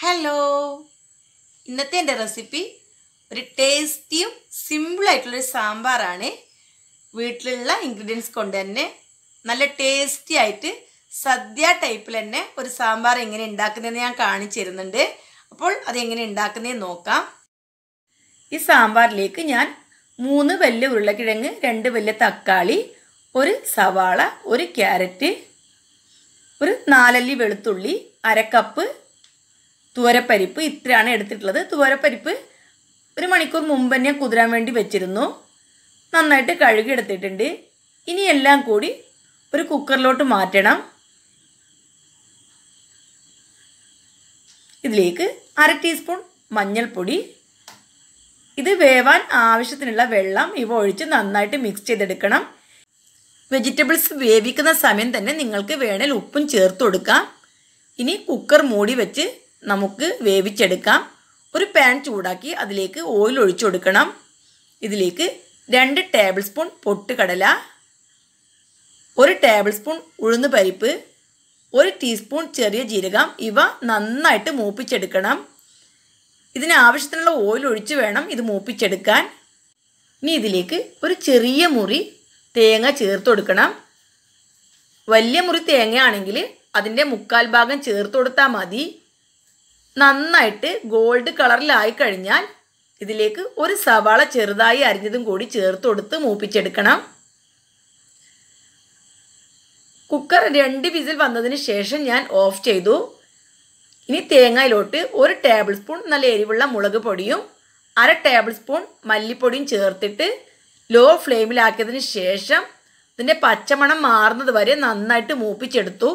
hello ഇന്നത്തെ എൻ്റെ recipe ഒരു ടേസ്റ്റിയും സിമ്പിളായിട്ടുള്ളൊരു സാമ്പാറാണ് വീട്ടിലുള്ള ഇൻഗ്രീഡിയൻസ് കൊണ്ട് തന്നെ നല്ല ടേസ്റ്റി ആയിട്ട് സദ്യ ടൈപ്പിൽ തന്നെ ഒരു സാമ്പാർ എങ്ങനെ ഉണ്ടാക്കുന്നതെന്ന് ഞാൻ കാണിച്ചു തരുന്നുണ്ട് അപ്പോൾ അതെങ്ങനെ ഉണ്ടാക്കുന്നതെന്ന് നോക്കാം ഈ സാമ്പാറിലേക്ക് ഞാൻ മൂന്ന് വലിയ ഉരുളക്കിഴങ്ങ് രണ്ട് വലിയ തക്കാളി ഒരു സവാള ഒരു ക്യാരറ്റ് ഒരു നാലല്ലി വെളുത്തുള്ളി അരക്കപ്പ് തുവരപ്പരിപ്പ് ഇത്രയാണ് എടുത്തിട്ടുള്ളത് തുവരപ്പരിപ്പ് ഒരു മണിക്കൂർ മുമ്പ് തന്നെ കുതിരാൻ വേണ്ടി വെച്ചിരുന്നു നന്നായിട്ട് കഴുകി എടുത്തിട്ടുണ്ട് ഇനി എല്ലാം കൂടി ഒരു കുക്കറിലോട്ട് മാറ്റണം ഇതിലേക്ക് അര ടീസ്പൂൺ മഞ്ഞൾപ്പൊടി ഇത് വേവാൻ ആവശ്യത്തിനുള്ള വെള്ളം ഇവ ഒഴിച്ച് നന്നായിട്ട് മിക്സ് ചെയ്തെടുക്കണം വെജിറ്റബിൾസ് വേവിക്കുന്ന സമയം തന്നെ നിങ്ങൾക്ക് വേണേൽ ഉപ്പും ചേർത്ത് കൊടുക്കാം ഇനി കുക്കർ മൂടി വെച്ച് നമുക്ക് വേവിച്ചെടുക്കാം ഒരു പാൻ ചൂടാക്കി അതിലേക്ക് ഓയിൽ ഒഴിച്ചു കൊടുക്കണം ഇതിലേക്ക് രണ്ട് ടേബിൾ സ്പൂൺ പൊട്ടുകടല ഒരു ടേബിൾ സ്പൂൺ ഉഴുന്ന് പരിപ്പ് ഒരു ടീസ്പൂൺ ചെറിയ ജീരകം ഇവ നന്നായിട്ട് മൂപ്പിച്ചെടുക്കണം ഇതിനാവശ്യത്തിനുള്ള ആവശ്യത്തിനുള്ള ഓയിൽ ഒഴിച്ച് വേണം ഇത് മൂപ്പിച്ചെടുക്കാൻ ഇനി ഇതിലേക്ക് ഒരു ചെറിയ മുറി തേങ്ങ ചേർത്ത് കൊടുക്കണം വലിയ മുറി തേങ്ങയാണെങ്കിൽ അതിൻ്റെ മുക്കാൽ ഭാഗം ചേർത്ത് കൊടുത്താൽ മതി നന്നായിട്ട് ഗോൾഡ് കളറിലായി കഴിഞ്ഞാൽ ഇതിലേക്ക് ഒരു സവാള ചെറുതായി അരിഞ്ഞതും കൂടി ചേർത്ത് കൊടുത്ത് മൂപ്പിച്ചെടുക്കണം കുക്കർ രണ്ട് വിസിൽ വന്നതിന് ശേഷം ഞാൻ ഓഫ് ചെയ്തു ഇനി തേങ്ങയിലോട്ട് ഒരു ടേബിൾ സ്പൂൺ നല്ല എരിവുള്ള മുളക് പൊടിയും അര ടേബിൾ സ്പൂൺ മല്ലിപ്പൊടിയും ചേർത്തിട്ട് ലോ ഫ്ലെയിമിലാക്കിയതിന് ശേഷം ഇതിൻ്റെ പച്ചമണം മാറുന്നത് വരെ നന്നായിട്ട് മൂപ്പിച്ചെടുത്തു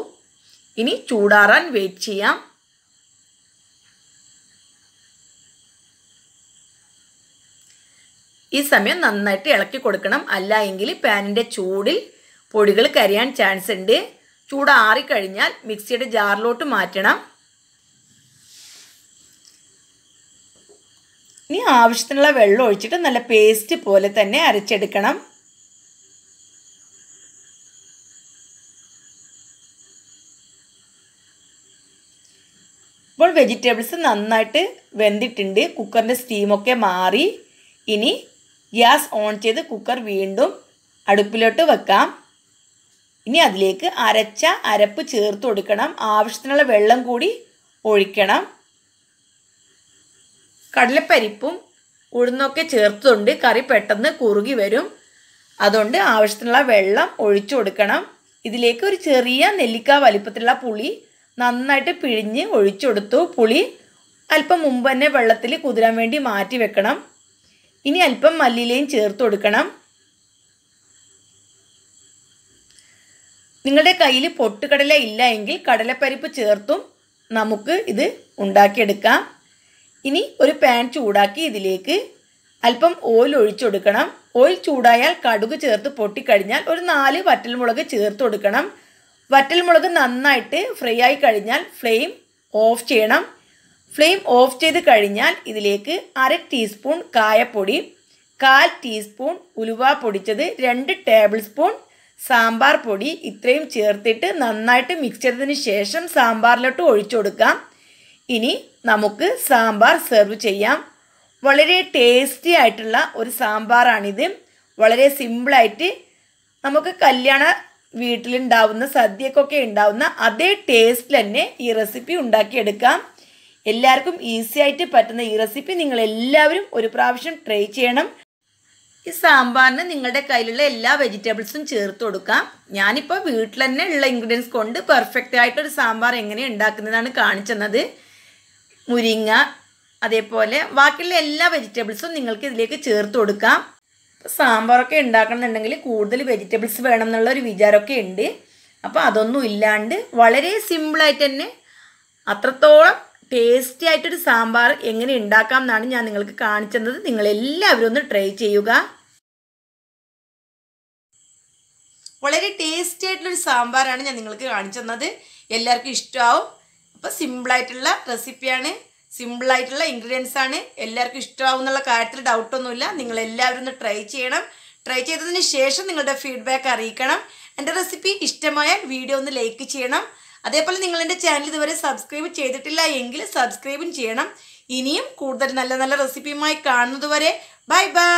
ഇനി ചൂടാറാൻ വെയിറ്റ് ചെയ്യാം ഈ സമയം നന്നായിട്ട് ഇളക്കി കൊടുക്കണം അല്ല എങ്കിൽ പാനിൻ്റെ ചൂടിൽ പൊടികൾ കരിയാൻ ചാൻസ് ഉണ്ട് ചൂടാറിക്കഴിഞ്ഞാൽ മിക്സിയുടെ ജാറിലോട്ട് മാറ്റണം ഇനി ആവശ്യത്തിനുള്ള വെള്ളം ഒഴിച്ചിട്ട് നല്ല പേസ്റ്റ് പോലെ തന്നെ അരച്ചെടുക്കണം ഇപ്പോൾ വെജിറ്റബിൾസ് നന്നായിട്ട് വെന്തിട്ടുണ്ട് കുക്കറിൻ്റെ സ്റ്റീമൊക്കെ മാറി ഇനി ഗ്യാസ് ഓൺ ചെയ്ത് കുക്കർ വീണ്ടും അടുപ്പിലോട്ട് വെക്കാം ഇനി അതിലേക്ക് അരച്ച അരപ്പ് ചേർത്ത് കൊടുക്കണം ആവശ്യത്തിനുള്ള വെള്ളം കൂടി ഒഴിക്കണം കടലപ്പരിപ്പും ഉഴുന്നൊക്കെ ചേർത്തുകൊണ്ട് കറി പെട്ടെന്ന് കുറുകി വരും അതുകൊണ്ട് ആവശ്യത്തിനുള്ള വെള്ളം ഒഴിച്ചു കൊടുക്കണം ഇതിലേക്ക് ഒരു ചെറിയ നെല്ലിക്ക വലിപ്പത്തിലുള്ള പുളി നന്നായിട്ട് പിഴിഞ്ഞ് ഒഴിച്ചു കൊടുത്തു പുളി അല്പം മുമ്പ് തന്നെ വെള്ളത്തിൽ കുതിരാൻ വേണ്ടി മാറ്റി വെക്കണം ഇനി അല്പം മല്ലിയിലയും ചേർത്ത് കൊടുക്കണം നിങ്ങളുടെ കയ്യിൽ പൊട്ടുകടല ഇല്ല എങ്കിൽ കടലപ്പരിപ്പ് ചേർത്തും നമുക്ക് ഇത് ഉണ്ടാക്കിയെടുക്കാം ഇനി ഒരു പാൻ ചൂടാക്കി ഇതിലേക്ക് അല്പം ഓയിൽ ഒഴിച്ചു കൊടുക്കണം ഓയിൽ ചൂടായാൽ കടുക് ചേർത്ത് പൊട്ടിക്കഴിഞ്ഞാൽ ഒരു നാല് വറ്റൽമുളക് ചേർത്ത് കൊടുക്കണം വറ്റൽമുളക് നന്നായിട്ട് ഫ്രൈ ആയി കഴിഞ്ഞാൽ ഫ്ലെയിം ഓഫ് ചെയ്യണം ഫ്ലെയിം ഓഫ് ചെയ്ത് കഴിഞ്ഞാൽ ഇതിലേക്ക് അര ടീസ്പൂൺ കായപ്പൊടി കാൽ ടീസ്പൂൺ ഉലുവ പൊടിച്ചത് രണ്ട് ടേബിൾ സ്പൂൺ സാമ്പാർ പൊടി ഇത്രയും ചേർത്തിട്ട് നന്നായിട്ട് മിക്സ് ചെയ്തതിന് ശേഷം സാമ്പാറിലോട്ട് ഒഴിച്ചു കൊടുക്കാം ഇനി നമുക്ക് സാമ്പാർ സെർവ് ചെയ്യാം വളരെ ടേസ്റ്റി ആയിട്ടുള്ള ഒരു സാമ്പാറാണിത് വളരെ സിമ്പിളായിട്ട് നമുക്ക് കല്യാണ വീട്ടിലുണ്ടാവുന്ന സദ്യക്കൊക്കെ ഉണ്ടാവുന്ന അതേ ടേസ്റ്റിൽ തന്നെ ഈ റെസിപ്പി ഉണ്ടാക്കിയെടുക്കാം എല്ലാവർക്കും ഈസി ആയിട്ട് പറ്റുന്ന ഈ റെസിപ്പി നിങ്ങൾ എല്ലാവരും ഒരു പ്രാവശ്യം ട്രൈ ചെയ്യണം ഈ സാമ്പാറിന് നിങ്ങളുടെ കയ്യിലുള്ള എല്ലാ വെജിറ്റബിൾസും ചേർത്ത് കൊടുക്കാം ഞാനിപ്പോൾ വീട്ടിൽ തന്നെ ഉള്ള ഇൻഗ്രീഡിയൻസ് കൊണ്ട് പെർഫെക്റ്റ് ആയിട്ടൊരു സാമ്പാർ എങ്ങനെ ഉണ്ടാക്കുന്നതാണ് കാണിച്ചെന്നത് മുരിങ്ങ അതേപോലെ ബാക്കിയുള്ള എല്ലാ വെജിറ്റബിൾസും നിങ്ങൾക്ക് ഇതിലേക്ക് ചേർത്ത് കൊടുക്കാം സാമ്പാറൊക്കെ ഉണ്ടാക്കണമെന്നുണ്ടെങ്കിൽ കൂടുതൽ വെജിറ്റബിൾസ് വേണം എന്നുള്ള ഒരു വിചാരമൊക്കെ ഉണ്ട് അപ്പോൾ അതൊന്നും ഇല്ലാണ്ട് വളരെ സിമ്പിളായിട്ട് തന്നെ അത്രത്തോളം ടേസ്റ്റി ആയിട്ടൊരു സാമ്പാർ എങ്ങനെ ഉണ്ടാക്കാം എന്നാണ് ഞാൻ നിങ്ങൾക്ക് കാണിച്ചു തന്നത് എല്ലാവരും ഒന്ന് ട്രൈ ചെയ്യുക വളരെ ടേസ്റ്റി ആയിട്ടുള്ളൊരു സാമ്പാറാണ് ഞാൻ നിങ്ങൾക്ക് കാണിച്ചു തന്നത് എല്ലാവർക്കും ഇഷ്ടമാവും അപ്പോൾ സിമ്പിളായിട്ടുള്ള റെസിപ്പിയാണ് സിമ്പിളായിട്ടുള്ള ഇൻഗ്രീഡിയൻസ് ആണ് എല്ലാവർക്കും ഇഷ്ടമാവും എന്നുള്ള കാര്യത്തിൽ ഡൗട്ടൊന്നുമില്ല നിങ്ങൾ എല്ലാവരും ഒന്ന് ട്രൈ ചെയ്യണം ട്രൈ ചെയ്തതിന് ശേഷം നിങ്ങളുടെ ഫീഡ്ബാക്ക് അറിയിക്കണം എൻ്റെ റെസിപ്പി ഇഷ്ടമായാൽ വീഡിയോ ഒന്ന് ലൈക്ക് ചെയ്യണം അതേപോലെ നിങ്ങൾ എൻ്റെ ചാനൽ ഇതുവരെ സബ്സ്ക്രൈബ് ചെയ്തിട്ടില്ല എങ്കിൽ സബ്സ്ക്രൈബും ചെയ്യണം ഇനിയും കൂടുതൽ നല്ല നല്ല റെസിപ്പിയുമായി കാണുന്നതുവരെ ബൈ ബൈ